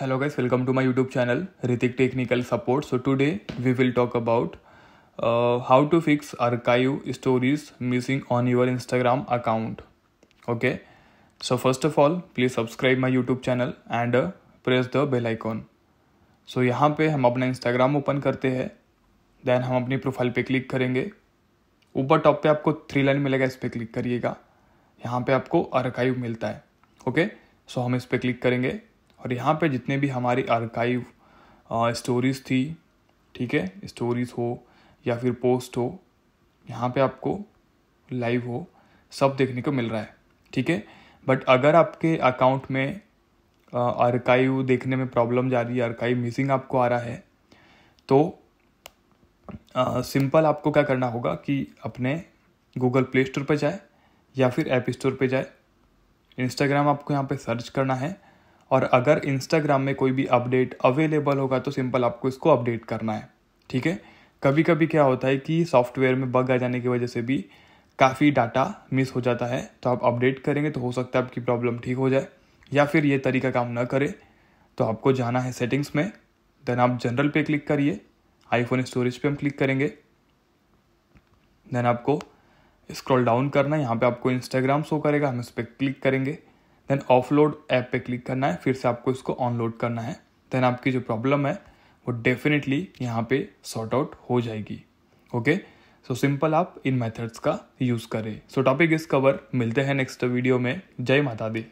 Hello guys welcome to my YouTube channel Hrithik technical support so today we will talk about how to fix archive stories missing on your Instagram account okay so first of all please subscribe my YouTube channel and press the bell icon so यहाँ पे हम अपना Instagram open करते हैं then हम अपनी profile पर click करेंगे ऊपर टॉप पर आपको थ्री लाइन मिलेगा इस पर क्लिक करिएगा यहाँ पर आपको अर्काइव मिलता है ओके okay? सो so, हम इस पर क्लिक करेंगे और यहाँ पे जितने भी हमारी आर्काइव स्टोरीज थी ठीक है स्टोरीज हो या फिर पोस्ट हो यहाँ पे आपको लाइव हो सब देखने को मिल रहा है ठीक है बट अगर आपके अकाउंट में आर्काइव देखने में प्रॉब्लम जा रही है आर्काइव मिसिंग आपको आ रहा है तो सिंपल uh, आपको क्या करना होगा कि अपने गूगल प्ले स्टोर पर जाए या फिर ऐप स्टोर पर जाए इंस्टाग्राम आपको यहाँ पे सर्च करना है और अगर इंस्टाग्राम में कोई भी अपडेट अवेलेबल होगा तो सिंपल आपको इसको अपडेट करना है ठीक है कभी कभी क्या होता है कि सॉफ्टवेयर में बग आ जाने की वजह से भी काफ़ी डाटा मिस हो जाता है तो आप अपडेट करेंगे तो हो सकता है आपकी प्रॉब्लम ठीक हो जाए या फिर ये तरीका काम ना करे तो आपको जाना है सेटिंग्स में देन आप जनरल पे क्लिक करिए आईफोन स्टोरेज पे हम क्लिक करेंगे देन आपको स्क्रॉल डाउन करना है यहाँ पर आपको इंस्टाग्राम शो करेगा हम इस पर क्लिक करेंगे देन ऑफलोड ऐप पे क्लिक करना है फिर से आपको इसको ऑनलोड करना है देन आपकी जो प्रॉब्लम है वो डेफिनेटली यहाँ पे सॉर्ट आउट हो जाएगी ओके सो सिंपल आप इन मेथड्स का यूज़ करें सो टॉपिक इस कवर मिलते हैं नेक्स्ट वीडियो में जय माता दी